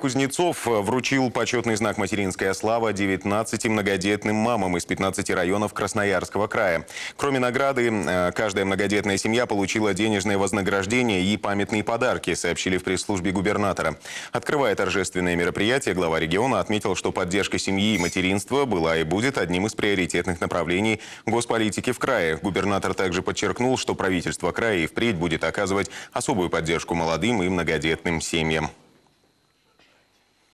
Кузнецов э, вручил почетный знак «Материнская слава» 19 многодетным мамам из 15 районов Красноярского края. Кроме награды, э, каждая многодетная семья получила денежное вознаграждение и памятные подарки, сообщили в пресс-службе губернатора. Открывая торжественное мероприятие, глава региона отметил, что поддержка семьи и материнства была и будет одним из приоритетных направлений госполитики в крае. Губернатор также подчеркнул, что правительство края и впредь будет оказывать особую поддержку молодым и многодетным семьям.